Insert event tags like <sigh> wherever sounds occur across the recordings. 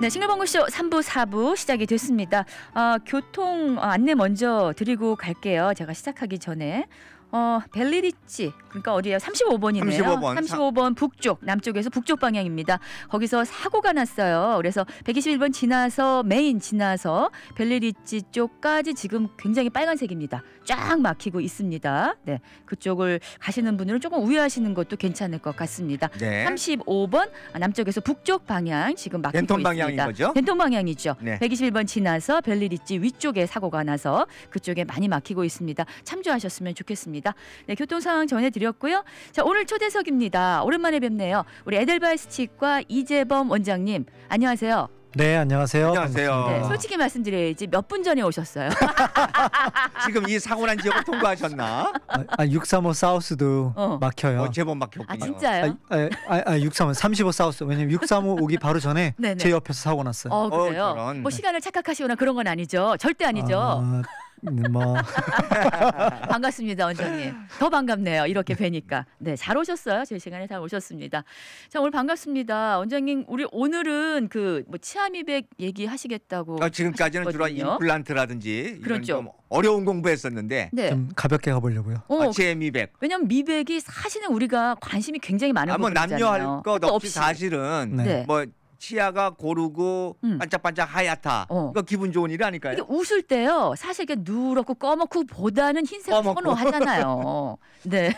네, 싱글벙글쇼 3부, 4부 시작이 됐습니다. 어, 교통 안내 먼저 드리고 갈게요. 제가 시작하기 전에. 어 벨리리치 그러니까 어디요 35번이네요. 35번. 35번 북쪽 남쪽에서 북쪽 방향입니다. 거기서 사고가 났어요. 그래서 121번 지나서 메인 지나서 벨리리치 쪽까지 지금 굉장히 빨간색입니다. 쫙 막히고 있습니다. 네 그쪽을 가시는 분들은 조금 우회하시는 것도 괜찮을 것 같습니다. 네. 35번 남쪽에서 북쪽 방향 지금 막히고 덴톤 있습니다. 방향인 거죠? 덴톤 방향이죠. 네. 121번 지나서 벨리리치 위쪽에 사고가 나서 그쪽에 많이 막히고 있습니다. 참조하셨으면 좋겠습니다. 있습니다. 네, 교통 상황 전해드렸고요. 자, 오늘 초대석입니다. 오랜만에 뵙네요. 우리 에델바이스 치과 이재범 원장님, 안녕하세요. 네, 안녕하세요. 안녕하세요. 네, 솔직히 말씀드려야지 몇 분 전에 오셨어요. <laughs> 지금 이 사고난 지역을 통과하셨나? 아, 635 아, 사우스도 어. 막혀요. 어, 제법 막혔군요. 아, 진짜요? 아, 아, 아, 635, 아, 35 사우스. 왜냐면 635 오기 바로 전에 <laughs> 네, 네. 제 옆에서 사고 났어요. 어, 그래요? 어, 뭐 시간을 착각하시거나 그런 건 아니죠. 절대 아니죠. 아, 뭐. <laughs> 반갑습니다, 원장님. 더 반갑네요. 이렇게 뵈니까. 네, 잘 오셨어요. 제 시간에 잘 오셨습니다. 자, 오늘 반갑습니다. 원장님, 우리 오늘은 그뭐 치아미백 얘기하시겠다고. 아, 지금까지는 주로 임플란트라든지 그렇죠. 어려운 공부했었는데 네. 좀 가볍게 가보려고요. 아, 어, 아, 치아 미백. 왜냐면 미백이 사실은 우리가 관심이 굉장히 많은 부잖아요 아, 뭐 남녀할 것 없이. 사실은 네. 네. 뭐 치아가 고르고 음. 반짝반짝 하얗다. 어. 그거 기분 좋은 일이 아닐까요? 이게 웃을 때요. 사실 이게 누렇고 꺼멓고 보다는 흰색을 선호하잖아요. <laughs> 네.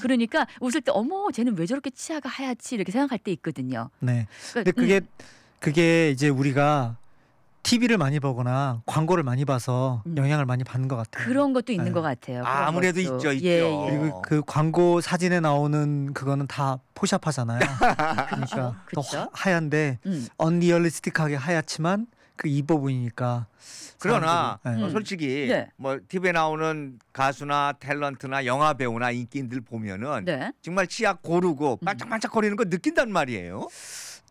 그러니까 웃을 때 어머 쟤는 왜 저렇게 치아가 하얗지 이렇게 생각할 때 있거든요. 네. 그러니까, 근데 그게 음. 그게 이제 우리가 TV를 많이 보거나 광고를 많이 봐서 음. 영향을 많이 받는 것 같아요. 그런 것도 있는 네. 것 같아요. 아, 아무래도 것도. 있죠, 있죠. 예, 예. 그리고 그, 그 광고 사진에 나오는 그거는 다 포샵하잖아요. <laughs> 그러니까 또 화, 하얀데 음. 언리얼리스틱하게 하얗지만 그 입어보이니까. 그러나 네. 음. 솔직히 네. 뭐 TV에 나오는 가수나 탤런트나 영화 배우나 인기인들 보면은 네. 정말 치약 고르고 음. 반짝반짝거리는 거 느낀단 말이에요.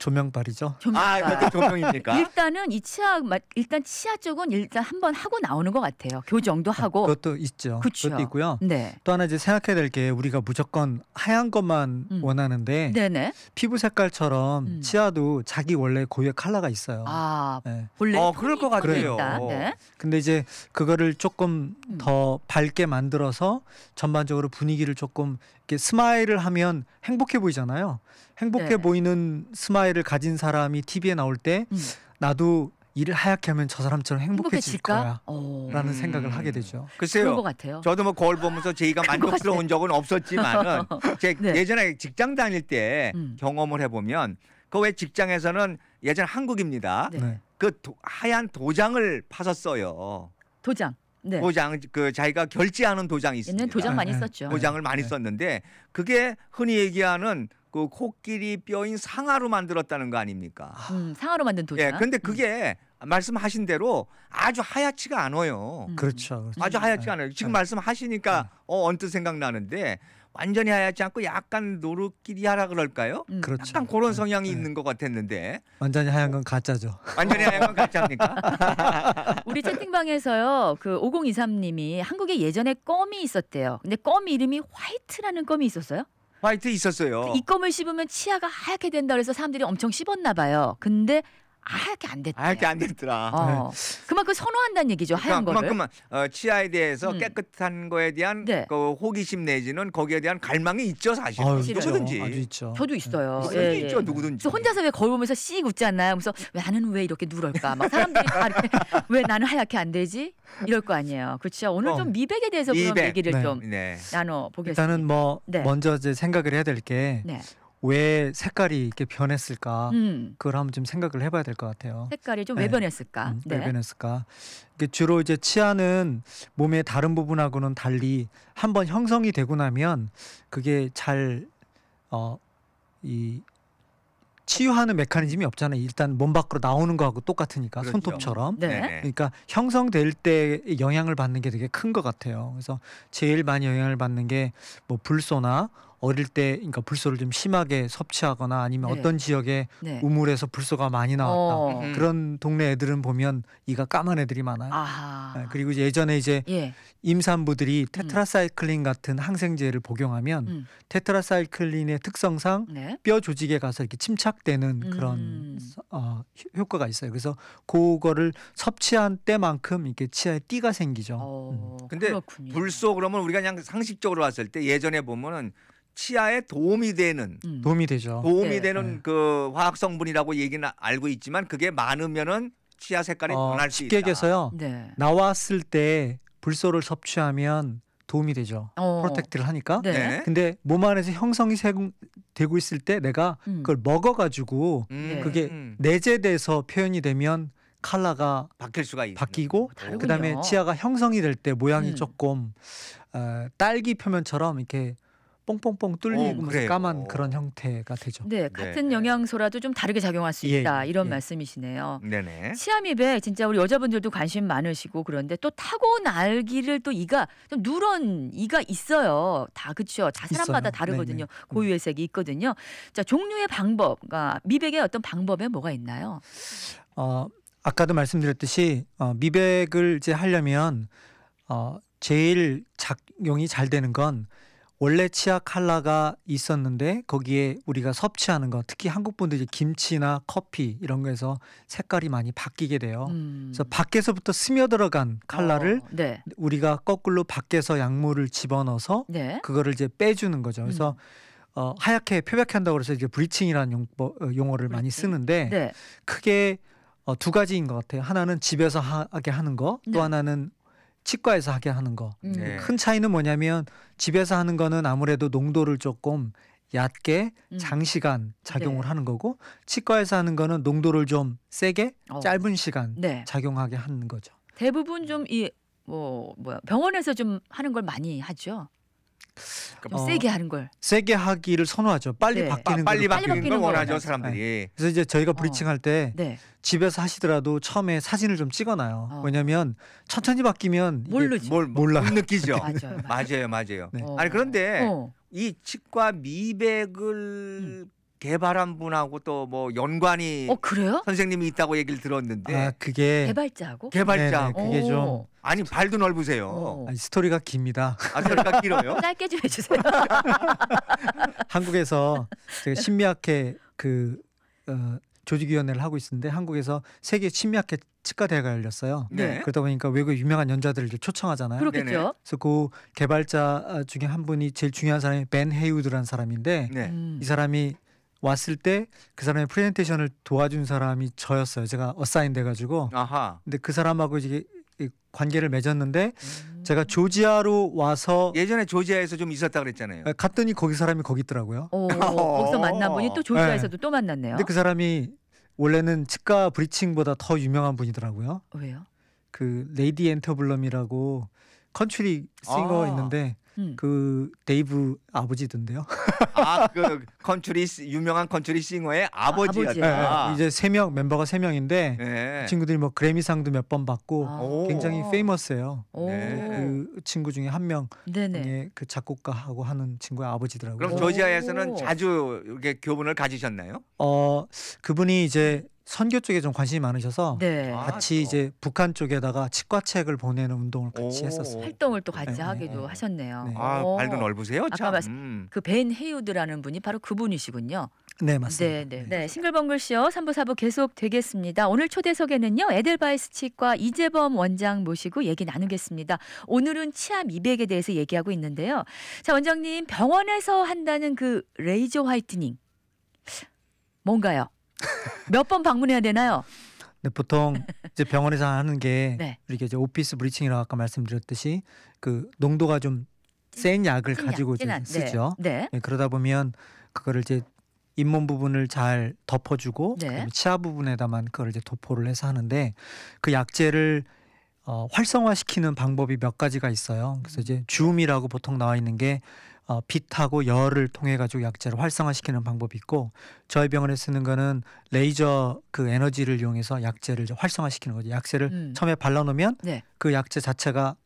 조명발이죠. 조명발. 아, 그 조명입니까? 일단은 이 치아 일단 치아 쪽은 일단 한번 하고 나오는 것 같아요. 교정도 하고. 아, 그것도 있죠. 그쵸? 그것도 있고요. 네. 또 하나 이제 생각해야 될 게 우리가 무조건 하얀 것만 음. 원하는데 네네. 피부 색깔처럼 음. 치아도 자기 원래 고유의 컬러가 있어요. 아, 네. 원래 어, 그럴 것 같아요. 네. 근데 이제 그거를 조금 음. 밝게 만들어서 전반적으로 분위기를 조금 이렇게 스마일을 하면 행복해 보이잖아요. 행복해 네. 보이는 스마일을 가진 사람이 TV에 나올 때 음. 나도 일을 하얗게 하면 저 사람처럼 행복해질 거야라는 어. 생각을 하게 되죠. 음. 글쎄요. 저도 뭐 거울 보면서 제이가 <laughs> 만족스러운 적은 없었지만은 <laughs> 제 네. 예전에 직장 다닐 때 음. 경험을 해보면 그 왜 직장에서는 예전 한국입니다. 네. 그 도, 하얀 도장을 파셨어요 도장. 네. 도장 그 자기가 결제하는 도장이 있습니다. 옛날 도장 많이 네, 네. 썼죠. 도장을 많이 네. 썼는데 그게 흔히 얘기하는 그 코끼리 뼈인 상아로 만들었다는 거 아닙니까? 음, 상아로 만든 도장. 예, 근데 음. 그게 말씀하신 대로 아주 하얗지가 않아요. 음. 그렇죠, 그렇죠, 아주 하얗지가 않아요. 지금 말씀하시니까 어, 언뜻 생각나는데 완전히 하얗지 않고 약간 노릇끼리 하라 그럴까요? 음. 그렇죠. 약간 그런 성향이 네. 있는 것 같았는데 완전히 하얀 건 가짜죠. 완전히 하얀 건 가짜입니까? <laughs> 우리 채팅방에서요 그 5023님이 한국에 예전에 껌이 있었대요. 근데 껌 이름이 화이트라는 껌이 있었어요? 화이트 있었어요. 그 이 껌을 씹으면 치아가 하얗게 된다 그래서 사람들이 엄청 씹었나 봐요. 근데 하얗게 안 됐대. 하얗게 안 됐더라. 어. 네. 그만큼 그 선호한다는 얘기죠. 그러니까 하얀 그러니까 거를. 그만큼 어, 치아에 대해서 음. 깨끗한 거에 대한 네. 그 호기심 내지는 거기에 대한 갈망이 있죠 사실. 누구든지. 아주 있죠. 저도 있어요. 누구 음. 예, 있죠 예. 누구든지. 혼자서 왜 거울 보면서 씩 웃잖아요. 그래서 나는 왜 이렇게 누럴까? 막 사람들이 다 이렇게 <laughs> 왜 나는 하얗게 안 되지? 이럴 거 아니에요. 그렇죠. 오늘 어. 좀 미백에 대해서 미백. 그런 얘기를 네. 좀 네. 나눠 보겠습니다. 일단은 뭐 네. 먼저 이제 생각을 해야 될게. 네. 왜 색깔이 이렇게 변했을까? 음. 그걸 한번 좀 생각을 해봐야 될 것 같아요. 색깔이 좀왜 네. 변했을까? 음, 네. 왜 변했을까? 이게 주로 이제 치아는 몸의 다른 부분하고는 달리 한번 형성이 되고 나면 그게 잘어이 치유하는 메커니즘이 없잖아요. 일단 몸 밖으로 나오는 거하고 똑같으니까 그렇죠. 손톱처럼. 네. 그러니까 형성될 때 영향을 받는 게 되게 큰 것 같아요. 그래서 제일 많이 영향을 받는 게 뭐 불소나 어릴 때 그러니까 불소를 좀 심하게 섭취하거나 아니면 네. 어떤 지역에 네. 우물에서 불소가 많이 나왔다 어. 음. 그런 동네 애들은 보면 이가 까만 애들이 많아요. 아하. 네, 그리고 이제 예전에 이제 예. 임산부들이 음. 테트라사이클린 음. 같은 항생제를 복용하면 음. 테트라사이클린의 특성상 네. 뼈 조직에 가서 이렇게 침착되는 음. 그런 어, 효과가 있어요. 그래서 그거를 섭취한 때만큼 이렇게 치아에 띠가 생기죠. 어, 근데 그렇군요. 불소 그러면 우리가 그냥 상식적으로 봤을 때 예전에 보면은 치아에 도움이 되는 음. 도움이 되죠. 도움이 네. 되는 네. 그 화학 성분이라고 얘기는 알고 있지만 그게 많으면은 치아 색깔이 어, 변할 수 있다. 식객에서요. 네. 나왔을 때 불소를 섭취하면 도움이 되죠. 어. 프로텍트를 하니까. 네. 네. 근데 몸 안에서 형성이 되고 있을 때 내가 음. 그걸 먹어가지고 음. 그게 음. 내재돼서 표현이 되면 칼라가 바뀔 수가 있 바뀌고 어, 다르군요. 그다음에 치아가 형성이 될 때 모양이 음. 조금 어, 딸기 표면처럼 이렇게 뽕뽕뽕 뚫리고 어, 까만 어. 그런 형태가 되죠. 네, 네, 같은 네 영양소라도 좀 다르게 작용할 수 예, 있다 예, 이런 예. 말씀이시네요. 네네. 치아미배 진짜 우리 여자분들도 관심 많으시고 그런데 또 타고날 기를 또 이가 좀 누런 이가 있어요. 다 그렇죠. 다 사람마다 있어요. 다르거든요. 네네. 고유의 음. 색이 있거든요. 자 종류의 방법, 아, 미백의 어떤 방법에 뭐가 있나요? 어, 아까도 말씀드렸듯이 어, 미백을 이제 하려면 어, 제일 작용이 잘 되는 건 원래 치아 칼라가 있었는데 거기에 우리가 섭취하는 것 특히 한국 분들이 김치나 커피 이런 거에서 색깔이 많이 바뀌게 돼요. 음. 그래서 밖에서부터 스며들어간 칼라를 어, 네. 우리가 거꾸로 밖에서 약물을 집어넣어서 네. 그거를 이제 빼주는 거죠. 그래서 음. 어, 하얗게 표백해 한다고 그래서 이제 브리칭이라는 용법, 뭐, 어, 용어를 브리칭. 많이 쓰는데 네. 크게 어, 두 가지인 것 같아요. 하나는 집에서 하, 게 하는 거, 또 네. 하나는 치과에서 하게 하는 거. 음. 네. 큰 차이는 뭐냐면 집에서 하는 거는 아무래도 농도를 조금 얕게 음. 장시간 작용을 네. 하는 거고 치과에서 하는 거는 농도를 좀 세게 어. 짧은 시간 네. 작용하게 하는 거죠. 대부분 좀 이 뭐 뭐야 병원에서 좀 하는 걸 많이 하죠. 좀 그러니까 뭐 어, 세게 하는 걸. 세게 하기를 선호하죠. 빨리 네. 바뀌는 빨리 바 바뀌는 걸 원하죠 사람들이. 네. 그래서 이제 저희가 어. 브리칭할 때 어. 네. 집에서 하시더라도 처음에 사진을 좀 찍어놔요. 어. 왜냐하면 천천히 바뀌면 모르지. 뭘 몰라 못 느끼죠. <laughs> 네. 맞아요, 맞아요, 맞아요. 맞아 네. 어. 아니 그런데 어. 이 치과 미백을 음. 개발한 분하고 또 뭐 연관이 어 그래요? 선생님이 있다고 얘기를 들었는데 아 그게 개발자하고? 개발자 네, 네, 그게 좀 아니 발도 넓으세요. 어. 아니, 스토리가 깁니다. 아 스토리가 길어요? <laughs> 짧게 좀 해주세요. <laughs> 한국에서 제가 신미학회 그 어, 조직위원회를 하고 있었는데 한국에서 세계 신미학회 치과 대회가 열렸어요. 네. 그러다 보니까 외국 유명한 연자들을 초청하잖아요. 그렇겠죠. 그래서 그 개발자 중에 한 분이 제일 중요한 사람이 벤 헤이우드라는 사람인데 네. 음. 이 사람이 왔을 때 그 사람의 프레젠테이션을 도와준 사람이 저였어요. 제가 어사인 돼가지고. 아하. 근데 그 사람하고 이제 관계를 맺었는데 음. 제가 조지아로 와서 예전에 조지아에서 좀 있었다 그랬잖아요. 네, 갔더니 거기 사람이 거기 있더라고요. 오, <laughs> 거기서 만나보니 또 조지아에서도 네. 또 만났네요. 근데 그 사람이 원래는 치과 브리칭보다 더 유명한 분이더라고요. 왜요? 그 레이디 엔터블럼이라고 컨츄리 싱어 아. 있는데 음. 그 데이브 아버지던데요. <laughs> 아그 컨트리 유명한 컨트리 싱어의 아, 아버지였다. 네, 네. 아. 이제 세 명 멤버가 세 명인데 네. 친구들이 뭐 그래미상도 몇 번 받고 아. 굉장히 페이머스예요. 네. 그 친구 중에 한 명의 네, 네. 그 작곡가하고 하는 친구의 아버지더라고요. 그럼 조지아에서는 자주 이렇게 교분을 가지셨나요? 어 그분이 이제 선교 쪽에 좀 관심이 많으셔서 네. 아, 같이 아, 이제 북한 쪽에다가 치과책을 보내는 운동을 같이 했었어요. 활동을 또 같이 네, 네, 하기도 네. 하셨네요. 네. 아, 오. 발 넓으세요? 아까 참. 말씀 음. 그벤 헤이우드라는 분이 바로 그분이시군요. 네 맞습니다. 네, 네. 네 싱글벙글 쇼 3부 4부 계속 되겠습니다. 오늘 초대석에는요 에델바이스 치과 이재범 원장 모시고 얘기 나누겠습니다. 오늘은 치아 미백에 대해서 얘기하고 있는데요. 자 원장님 병원에서 한다는 그 레이저 화이트닝 뭔가요? 몇번 방문해야 되나요? 네, 보통 이제 병원에서 하는 게 <laughs> 네. 우리가 이제 오피스 브리칭이라고 아까 말씀드렸듯이 그 농도가 좀 센 약을 찐 가지고 찐한, 네. 쓰죠. 네. 네, 그러다 보면 그거를 이제 잇몸 부분을 잘 덮어주고 네. 치아 부분에다만 그걸 이제 도포를 해서 하는데 그 약제를 어, 활성화시키는 방법이 몇 가지가 있어요. 그래서 음. 이제 줌이라고 보통 나와 있는 게 어, 빛하고 열을 통해 가지고 약재를 활성화시키는 방법이 있고 저희 병원에 쓰는 거는 레이저 그 에너지를 이용해서 약재를 활성화시키는 거죠. 약재를 음. 처음에 발라 놓으면 네. 그 약재 자체가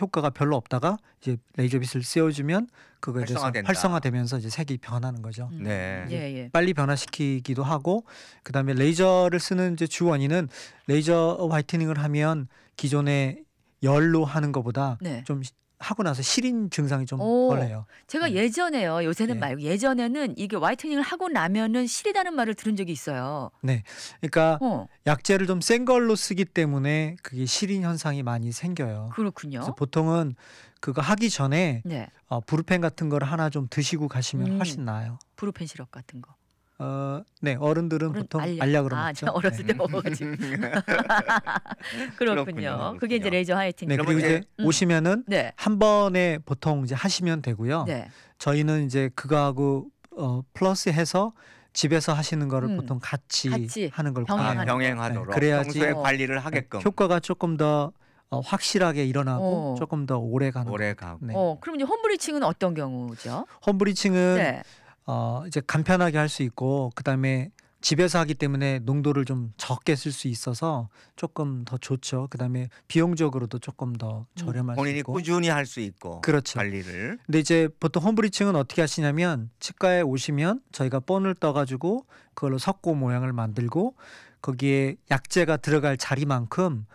효과가 별로 없다가 이제 레이저 빛을 쐬어주면 그거에 대활성화되면서 이제 색이 변하는 거죠. 음. 네. 예, 예. 빨리 변화시키기도 하고 그다음에 레이저를 쓰는 이제 주 원인은 레이저 화이트닝을 하면 기존의 열로 하는 것보다 네. 좀 하고 나서 시린 증상이 좀 오, 덜해요. 제가 네. 예전에요. 요새는 네. 말고 예전에는 이게 와이트닝을 하고 나면은 시리다는 말을 들은 적이 있어요. 네. 그러니까 어. 약제를 좀 센 걸로 쓰기 때문에 그게 시린 현상이 많이 생겨요. 그렇군요. 보통은 그거 하기 전에 네. 어, 브루펜 같은 걸 하나 좀 드시고 가시면 음, 훨씬 나아요. 브루펜 시럽 같은 거. 어, 네 어른들은 어른, 보통 알약, 알약으로 아, 먹죠. 어렸을 네. 때 먹어가지고 <laughs> 그렇군요. 그렇군요. 그게 이제 레이저 화이팅. 네, 그리고 이제 음. 오시면은 네. 한 번에 보통 이제 하시면 되고요. 네. 저희는 이제 그거하고 어, 플러스해서 집에서 하시는 거를 음. 보통 같이, 같이, 하는 걸 병행하는 병행하도록 네, 그래야지 평소에 관리를 하게끔 네, 효과가 조금 더 어, 확실하게 일어나고 어. 조금 더 오래 가는 오래 가고. 네. 어, 그럼 이제 홈브리칭은 어떤 경우죠? 홈브리칭은 네. 어, 이제 간편하게 할 수 있고 그다음에 집에서 하기 때문에 농도를 좀 적게 쓸 수 있어서 조금 더 좋죠. 그다음에 비용적으로도 조금 더 음, 저렴할 본인이 꾸준히 할 수 있고 그렇죠. 관리를. 근데 이제 보통 홈브리칭은 어떻게 하시냐면 치과에 오시면 저희가 본을 떠가지고 그걸로 석고 모양을 만들고 거기에 약재가 들어갈 자리만큼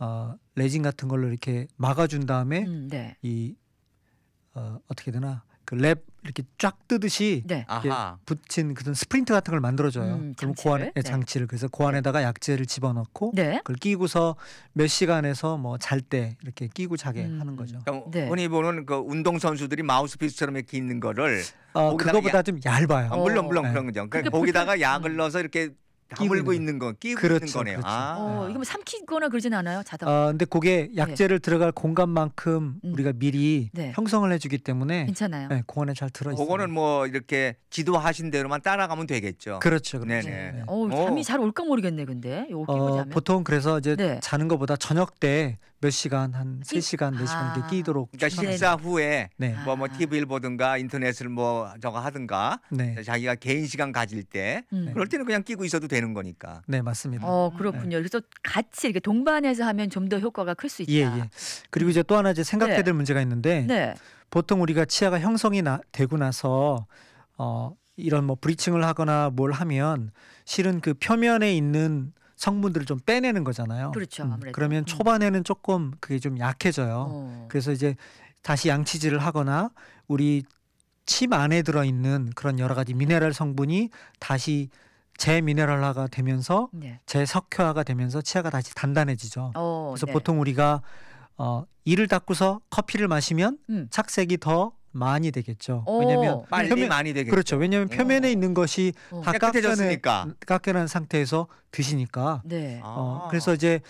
어, 레진 같은 걸로 이렇게 막아준 다음에 음, 네. 이 어, 어떻게 되나 그랩 이렇게 쫙 뜨듯이 네. 붙인 그런 스프린트 같은 걸 만들어줘요. 음, 그럼 고안에 네, 네. 장치를 그래서 고안에다가 네. 약재를 집어넣고 네. 그걸 끼고서 몇 시간에서 뭐 잘 때 이렇게 끼고 자게 음. 하는 거죠. 그러니까 네. 흔히 보는 그 운동 선수들이 마우스피스처럼 이렇게 있는 거를 어, 그거보다 야... 좀 얇아요. 아, 어, 물론 물론 그런 거죠. 그러니까 거기다가 음. 약을 넣어서 이렇게 다물고 있는 거 끼고 그렇죠, 있는 거네요. 그렇죠. 아. 어, 이거 뭐 삼키거나 그러진 않아요. 자다가. 아, 근데 그게 네. 약재를 들어갈 공간만큼 음. 우리가 미리 네. 형성을 해주기 때문에 괜찮아요. 네, 공원에 잘 들어 있어요. 그거는 뭐 이렇게 지도하신 대로만 따라가면 되겠죠. 그렇죠. 그렇죠. 네네. 네. 어, 잠이 잘 올까 모르겠네. 근데 어, 보통 그래서 이제 네. 자는 것보다 저녁 때몇 시간 한3 시간 4 시간 이렇게 아. 끼도록 그러니까 식사 후에 네. 뭐뭐 뭐 아. TV를 보든가 인터넷을 뭐 저거 하든가 네. 자기가 개인 시간 가질 때 음. 네. 그럴 때는 그냥 끼고 있어도 되는 거니까. 네 맞습니다. 어 그렇군요. 네. 그래서 같이 이렇게 동반해서 하면 좀 더 효과가 클 수 있다. 예, 예. 그리고 이제 또 하나 이제 생각해야 될 문제가 있는데 보통 우리가 치아가 형성이 나, 되고 나서 어 이런 뭐 브리칭을 하거나 뭘 하면 실은 그 표면에 있는 성분들을 좀 빼내는 거잖아요. 그렇죠. 음. 아무래도. 그러면 음. 초반에는 조금 그게 좀 약해져요. 어. 그래서 이제 다시 양치질을 하거나 우리 침 안에 들어 있는 그런 여러 가지 미네랄 성분이 다시 재미네랄화가 되면서 네. 재석회화가 되면서 치아가 다시 단단해지죠. 어, 그래서 네. 보통 우리가 어, 이를 닦고서 커피를 마시면 음. 착색이 더 많이 되겠죠. 왜냐면 빨리 표면, 많이 되겠죠. 그렇죠. 왜냐면 네. 표면에 어. 있는 것이 어. 다 깎여내, 깎여낸 상태에서 드시니까. 네. 어, 아. 그래서 이제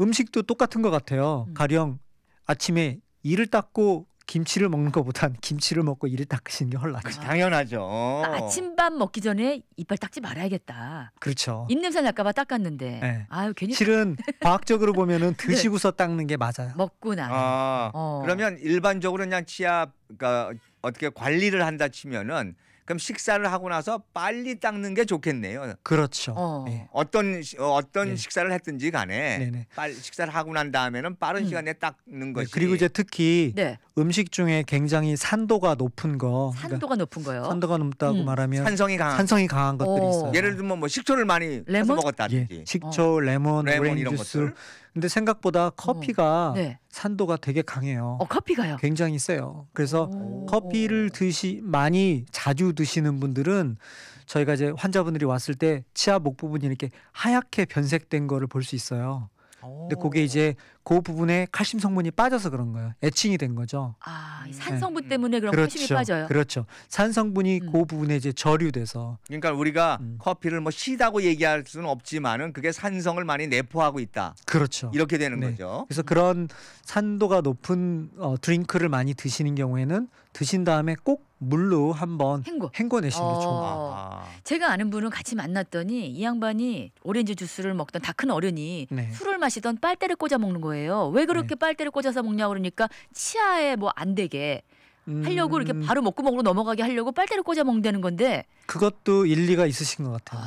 음식도 똑같은 것 같아요. 음. 가령 아침에 이를 닦고 김치를 먹는 것보단 김치를 먹고 이를 닦으시는 게훨 낫죠. 그렇죠. 당연하죠. 아, 아침밥 먹기 전에 이빨 닦지 말아야겠다. 그렇죠. 입냄새 날까봐 닦았는데. 네. 아유 괜히. 실은 과학적으로 보면은 <laughs> 네. 드시고서 닦는 게 맞아요. 먹고 나서. 아, 어. 그러면 일반적으로 그냥 치아 그러니까 어떻게 관리를 한다 치면은 그럼 식사를 하고 나서 빨리 닦는 게 좋겠네요. 그렇죠. 어. 네. 예. 떤 어떤 네. 식사를 했든지 간에 네네. 빨리 식사를 하고 난 다음에는 빠른 음. 시간에 닦는 네, 것이. 네. 그리고 이제 특히 네. 음식 중에 굉장히 산도가 높은 거. 그러니까 산도가 그러니까 높은 거요. 산도가 높다고 음. 말하면 산성이 강한 산성이 강한 어. 것들이 있어요. 예를 들면 뭐 식초를 많이 레몬? 먹었다든지. 예. 식초, 어. 레몬, 레몬 오렌지 이런 주스. 것들. 근데 생각보다 어. 커피가 네. 산도가 되게 강해요. 어, 커피가요? 굉장히 세요. 그래서 커피를 드시 많이 자주 드시는 분들은 저희가 이제 환자분들이 왔을 때 치아 목 부분이 이렇게 하얗게 변색된 거를 볼 수 있어요. 근데 그게 이제 그 부분에 칼슘 성분이 빠져서 그런 거예요. 애칭이 된 거죠. 아, 네. 산 성분 때문에 그런 그렇죠. 칼슘이 빠져요. 그렇죠. 산 성분이 음. 그 부분에 이제 저류돼서 그러니까 우리가 음. 커피를 뭐 시다고 얘기할 수는 없지만은 그게 산성을 많이 내포하고 있다. 그렇죠. 이렇게 되는 네. 거죠. 그래서 그런 산도가 높은 어, 드링크를 많이 드시는 경우에는 드신 다음에 꼭 물로 한번 헹궈. 헹궈내시는 게 좋은 것 어. 같아요. 제가 아는 분은 같이 만났더니 이 양반이 오렌지 주스를 먹던 다 큰 어른이 네. 술을 마시던 빨대를 꽂아 먹는 거예요. 왜 그렇게 네. 빨대를 꽂아서 먹냐 그러니까 치아에 뭐 안 되게 음. 하려고 이렇게 바로 먹고 먹으로 넘어가게 하려고 빨대를 꽂아 먹는다는 건데 그것도 일리가 있으신 것 같아요.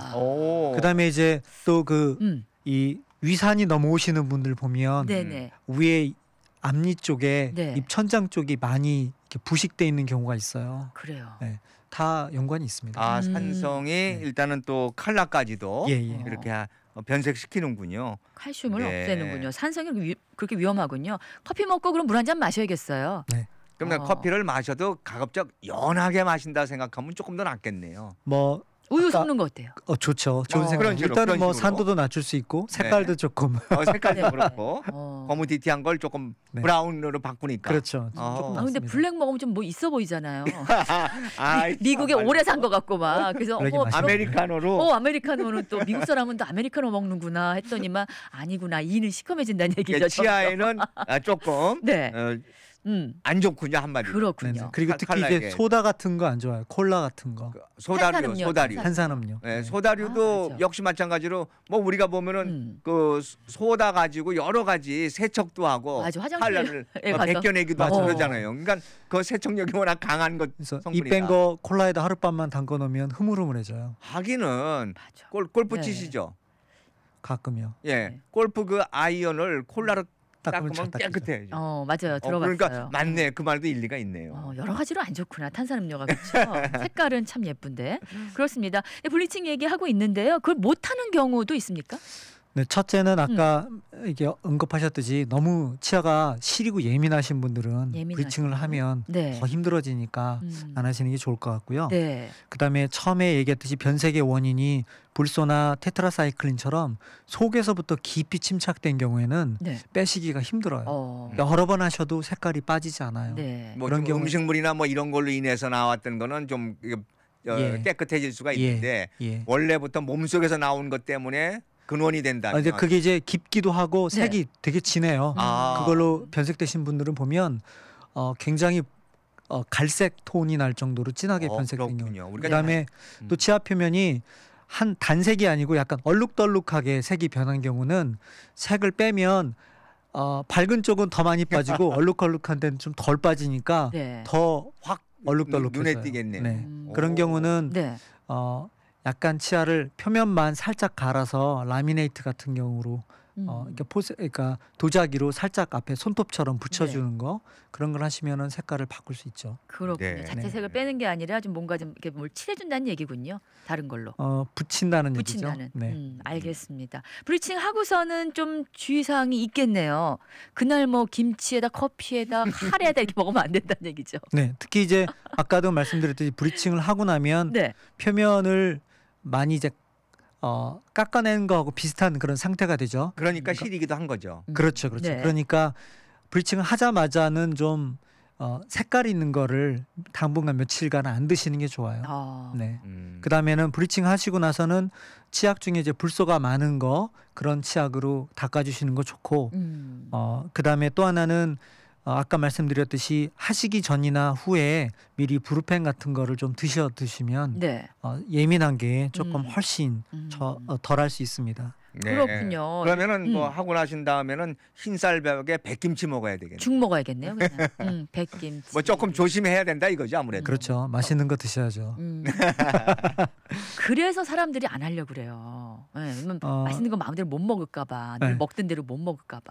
아. 그다음에 이제 또 그이 음. 위산이 넘어오시는 분들 보면 네네. 위에 앞니 쪽에 네. 입천장 쪽이 많이 이렇게 부식돼 있는 경우가 있어요. 그래요. 네, 다 연관이 있습니다. 아 음. 산성이 음. 일단은 또 칼라까지도 예, 예. 이렇게 어, 변색시키는군요. 칼슘을 네. 없애는군요. 산성이 위, 그렇게 위험하군요. 커피 먹고 그럼 물 한 잔 마셔야겠어요. 네. 그러면 어. 커피를 마셔도 가급적 연하게 마신다 생각하면 조금 더 낫겠네요. 뭐 우유 섞는 거 어때요? 어 좋죠. 좋은 어, 생각. 식으로, 일단은 뭐 식으로. 산도도 낮출 수 있고 네. 색깔도 네. 조금 어, 색깔도 <laughs> 그렇고 네. 어. 거무디티한 걸 조금 네. 브라운으로 바꾸니까. 그렇죠. 조 어. 아, 근데 블랙 먹으면 좀 뭐 있어 보이잖아요. <laughs> 아이, 미국에 아, 오래 산 것 같고 막 그래서 어, 뭐, 아메리카노로. 어 아메리카노는 또 미국 사람은 또 아메리카노 먹는구나 했더니만 아니구나 이는 시커매진다는 얘기죠. 그러니까 치아에는 아, 조금 <laughs> 네. 어, 음. 안 좋군요 한마디 그렇군요. 네, 네. 그리고 특히 이제 소다 같은 거 안 좋아요. 콜라 같은 거. 그 소다류, 탄산음료, 소다류. 탄산. 음료 네, 네, 소다류도 아 역시 마찬가지로 뭐 우리가 보면은 음. 그 소- 다 가지고 여러 가지 세척도 하고 칼라를 <laughs> 예, 벗겨내기도 하고 어. 그러잖아요. 그러니까 그 세척력이 워낙 강한 것 그래서 성뺀거 콜라에다 하룻밤만 담궈 놓으면 흐물흐물해져요. 하기는 골, 골프 네. 치시죠. 가끔요. 예, 네. 골프 그 아이언을 콜라로 닦으면 깨끗해요. 어 맞아요. 들어봤어요. 어, 그러니까 맞네. 그 말도 일리가 있네요. 어, 여러 가지로 안 좋구나 탄산음료가 그렇죠. <laughs> 색깔은 참 예쁜데 음. 그렇습니다. 네, 블리칭 얘기하고 있는데요. 그걸 못하는 경우도 있습니까? 네, 첫째는 음. 아까 음. 이게 언급하셨듯이 너무 치아가 시리고 예민하신 분들은 브리칭을 하면 네. 더 힘들어지니까 음. 안 하시는 게 좋을 것 같고요. 네. 그다음에 처음에 얘기했듯이 변색의 원인이 불소나 테트라사이클린처럼 속에서부터 깊이 침착된 경우에는 네. 빼시기가 힘들어요. 어. 그러니까 여러 번 하셔도 색깔이 빠지지 않아요. 네. 뭐 그런 경우 음식물이나 뭐 이런 걸로 인해서 나왔던 거는 좀 어, 예. 깨끗해질 수가 예. 있는데 예. 예. 원래부터 몸 속에서 나온 것 때문에 근원이 된다. 아, 이제 그게 이제 깊기도 하고 네. 색이 네. 되게 진해요. 음. 아. 그걸로 변색되신 분들은 보면 어, 굉장히 어, 갈색 톤이 날 정도로 진하게 어, 변색된 경우. 그다음에 음. 또 치아 표면이 한 단색이 아니고 약간 얼룩덜룩하게 색이 변한 경우는 색을 빼면 어, 밝은 쪽은 더 많이 빠지고 <laughs> 얼룩덜룩한 데는 좀 덜 빠지니까 네. 더확 얼룩덜룩 눈에 띄겠네. 요 네. 음. 그런 경우는 네. 어, 약간 치아를 표면만 살짝 갈아서 라미네이트 같은 경우로 음. 어그러니 포세 그러니까 도자기로 살짝 앞에 손톱처럼 붙여주는 네. 거 그런 걸 하시면은 색깔을 바꿀 수 있죠. 그렇군요. 네. 자체 네. 색을 빼는 게 아니라 좀 뭔가 좀 이렇게 뭘 칠해준다는 얘기군요. 다른 걸로. 어 붙인다는, 붙인다는. 얘기죠. 네. 음, 음. 알겠습니다. 브리칭 하고서는 좀 주의사항이 있겠네요. 그날 뭐 김치에다 커피에다 <laughs> 카레에다 이렇게 먹으면 안 된다는 얘기죠. 네. 특히 이제 아까도 말씀드렸듯이 브리칭을 하고 나면 네. 표면을 많이 이제 어, 깎아낸 거하고 비슷한 그런 상태가 되죠. 그러니까, 그러니까 실이기도 한 거죠. 음. 그렇죠, 그렇죠. 네. 그러니까 브리칭을 하자마자는 좀 어, 색깔 있는 거를 당분간 며칠간 안 드시는 게 좋아요. 아. 네. 음. 그 다음에는 브리칭 하시고 나서는 치약 중에 이제 불소가 많은 거 그런 치약으로 닦아주시는 거 좋고, 음. 어, 그 다음에 또 하나는 어, 아까 말씀드렸듯이 하시기 전이나 후에 미리 브루펜 같은 거를 좀 드셔 드시면 네. 어, 예민한 게 조금 음. 훨씬 음. 음. 덜할 수 있습니다. 네. 그렇군요. 예. 예. 그러면은 뭐 음. 뭐 하고 나신 다음에는 흰쌀밥에 백김치 먹어야 되겠네요. 죽 먹어야겠네요. 그냥. 음, 백김치. 뭐 조금 조심해야 된다 이거죠 아무래도. 음. 그렇죠. 맛있는 거 드셔야죠. 음. <laughs> 그래서 사람들이 안 하려 그래요. 네, 어, 맛있는 거 마음대로 못 먹을까봐, 네. 먹던 대로 못 먹을까봐.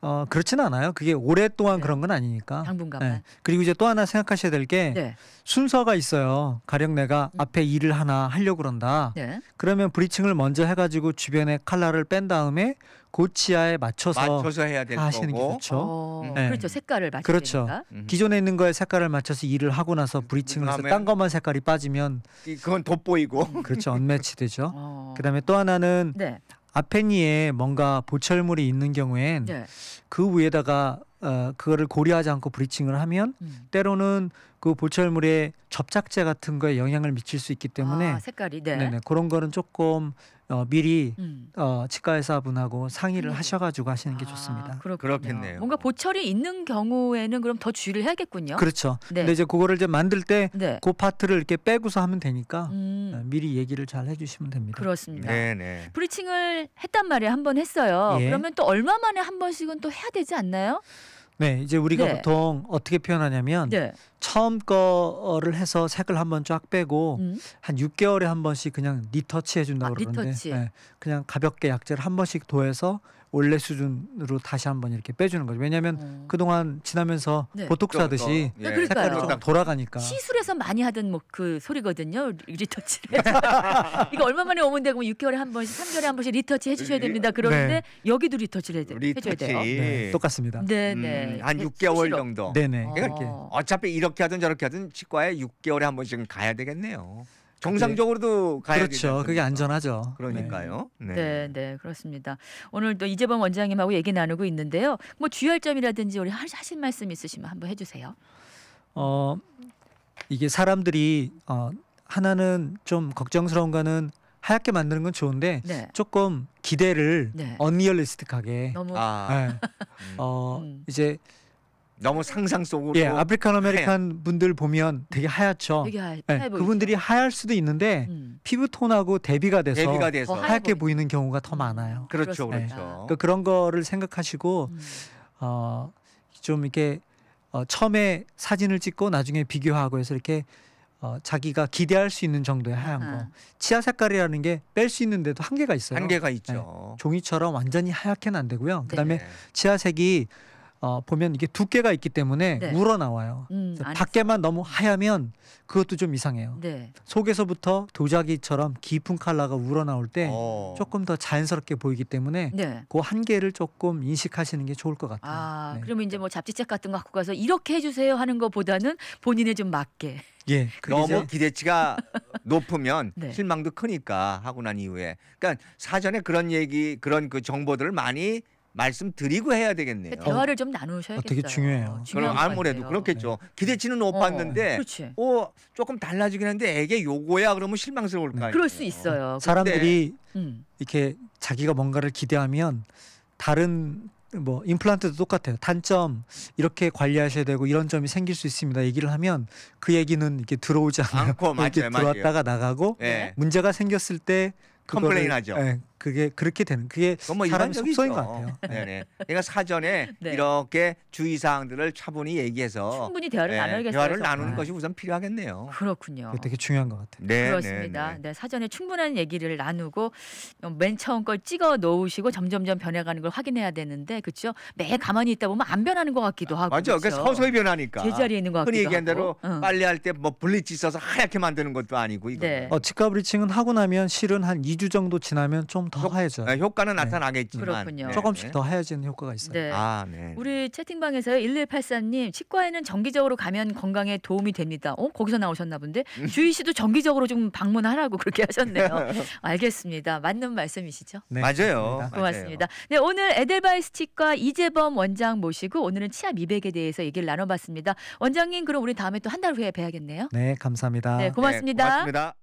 어 그렇진 않아요. 그게 오랫동안 네. 그런 건 아니니까. 당분간만. 네. 그리고 이제 또 하나 생각하셔야 될게 네. 순서가 있어요. 가령 내가 음. 앞에 일을 하나 하려 그런다. 네. 그러면 브리칭을 먼저 해가지고 주변에 칼 컬러를 뺀 다음에 고치아에 그 맞춰서, 맞춰서 해야 될 하시는 거고. 게 좋죠. 어, 네. 그렇죠. 색깔을 맞춰야 그렇죠. 되니까. 음. 기존에 있는 거에 색깔을 맞춰서 일을 하고 나서 음. 브리칭을 해서 딴 것만 색깔이 빠지면 그건 돋보이고 그렇죠. 언매치 되죠. 어. 그다음에 또 하나는 네. 아페니에 뭔가 보철물이 있는 경우엔 네. 그 위에다가 어, 그거를 고려하지 않고 브리칭을 하면 음. 때로는 그 보철물에 접착제 같은 거에 영향을 미칠 수 있기 때문에 아, 색깔이 네. 네네, 그런 거는 조금 어, 미리 음. 어, 치과의사분하고 상의를 음. 하셔가지고 하시는 게 아, 좋습니다. 그 그렇겠네요. 뭔가 보철이 있는 경우에는 그럼 더 주의를 해야겠군요. 그렇죠. 네. 근데 이제 그거를 이제 만들 때그 네. 파트를 이렇게 빼고서 하면 되니까 음. 어, 미리 얘기를 잘 해주시면 됩니다. 그렇습니다. 네네. 네, 네. 브리칭을 했단 말이에요. 한 번 했어요. 예. 그러면 또 얼마 만에 한 번씩은 또 해야 되지 않나요? 네, 이제 우리가 네. 보통 어떻게 표현하냐면 네. 처음 거를 해서 색을 한번 쫙 빼고 음. 한 6개월에 한 번씩 그냥 리터치 해준다고 아, 그러는데 리터치. 네, 그냥 가볍게 약재를 한 번씩 도해서 원래 수준으로 다시 한번 이렇게 빼주는 거죠. 왜냐하면 어. 그동안 지나면서 네. 보톡스 하듯이 그렇죠. 예. 네, 그러 색깔이 좀 돌아가니까 시술에서 많이 하던 뭐 그 소리거든요. 리터치 <laughs> 이거 얼마만에 오면 되고 6개월에 뭐 한 번씩, 3개월에 한 번씩 리터치 해주셔야 예. 됩니다. 그러는데 네. 여기도 리터치를 해야 리터치. 돼요. 네. 네. 똑같습니다. 네네. 네. 음, 한 6개월 수시로. 정도. 네네. 어. 그러니까 어차피 이렇게 하든 저렇게 하든 치과에 6개월에 한 번씩은 가야 되겠네요. 정상적으로도 가야 그렇죠. 그게 안전하죠. 그러니까요. 네. 네. 네. 네, 그렇습니다. 오늘 또 이재범 원장님하고 얘기 나누고 있는데요. 뭐 주의할점이라든지 우리 하실 말씀 있으시면 한번 해주세요. 어, 이게 사람들이 어, 하나는 좀 걱정스러운 거는 하얗게 만드는 건 좋은데 네. 조금 기대를 네. 언리얼리스틱하게 너무 아. 네. 음. 어 음. 이제 너무 상상 속으로 예, 아프리칸 아메리칸 네. 분들 보면 되게 하얗죠. 되게 하얘, 예, 하얘 보이죠. 그분들이 하얄 수도 있는데 음. 피부 톤하고 대비가 돼서, 대비가 돼서. 더 하얘 하얗게 보이- 보이는 경우가 더 많아요. 음. 그렇죠, 그렇습니다. 그렇죠. 그러니까 그런 거를 생각하시고 음. 어, 좀 이렇게 어, 처음에 사진을 찍고 나중에 비교하고 해서 이렇게 어, 자기가 기대할 수 있는 정도의 하얀 거. 아, 치아 색깔이라는 게 뺄 수 있는데도 한계가 있어요. 한계가 예, 있죠. 종이처럼 완전히 하얗게는 안 되고요. 그다음에 네. 치아색이 어, 보면 이게 두께가 있기 때문에 네. 우러나와요. 음, 밖에만 너무 하얗면 그것도 좀 이상해요. 네. 속에서부터 도자기처럼 깊은 칼라가 우러나올 때 오. 어. 조금 더 자연스럽게 보이기 때문에 네. 그 한계를 조금 인식하시는 게 좋을 것 같아요. 아, 네. 그러면 이제 뭐 잡지책 같은 거 갖고 가서 이렇게 해주세요 하는 것보다는 본인에 좀 맞게. 예, <laughs> 너무 기대치가 <laughs> 높으면 네. 실망도 크니까 하고 난 이후에 그러니까 사전에 그런 얘기 그런 그 정보들을 많이 말씀드리고 해야 되겠네요. 그러니까 대화를 좀 나누셔야겠어요. 되게 중요해요. 그럼 아무래도 그렇겠죠. 네. 기대치는 못 어, 봤는데 어, 어, 조금 달라지긴 한데 애게 요거야 그러면 실망스러울까 네. 그럴 수 있어요. 사람들이 음. 이렇게 자기가 뭔가를 기대하면 다른 뭐 임플란트도 똑같아요. 단점 이렇게 관리하셔야 되고 이런 점이 생길 수 있습니다. 얘기를 하면 그 얘기는 이렇게 들어오지 않고 아, <laughs> 이렇게 맞아요, 들어왔다가 맞아요. 나가고 네. 문제가 생겼을 때 컴플레인하죠. 예, 그게 그렇게 되는 그게 뭐 사람의 속성인 것 같아요. <laughs> 네네. 그러니까 사전에 네. 이렇게 주의 사항들을 차분히 얘기해서 충분히 대화를 네. 나눠겠어요 대화를 나누는 아. 것이 우선 필요하겠네요. 그렇군요. 되게 중요한 것 같아요. 네, 그렇습니다. 네, 네. 네, 사전에 충분한 얘기를 나누고 맨 처음 걸 찍어 놓으시고 점점점 변해가는 걸 확인해야 되는데 그렇죠. 매 가만히 있다 보면 안 변하는 것 같기도 하고 맞아. 그러니까 서서히 변하니까 제자리에 있는 것 같기도 흔히 얘기한 대로 응. 빨래할 때뭐 블리치 써서 하얗게 만드는 것도 아니고 이거. 네. 어, 치과 블리칭은 하고 나면 실은 한 2주 정도 지나면 좀더 하얘져요. 네, 효과는 네. 나타나겠지만 그렇군요. 네, 조금씩 네. 더 하얘지는 효과가 있어요. 네. 아, 네. 우리 채팅방에서 1184님 치과에는 정기적으로 가면 건강에 도움이 됩니다. 어 거기서 나오셨나 본데 음. 주희 씨도 정기적으로 좀 방문하라고 그렇게 하셨네요. <laughs> 알겠습니다. 맞는 말씀이시죠? 네, 맞아요. 고맙습니다. 고맙습네 오늘 에델바이스 치과 이재범 원장 모시고 오늘은 치아 미백에 대해서 얘기를 나눠봤습니다. 원장님 그럼 우리 다음에 또 한 달 후에 뵈야겠네요. 네 감사합니다. 네 고맙습니다. 네, 고맙습니다.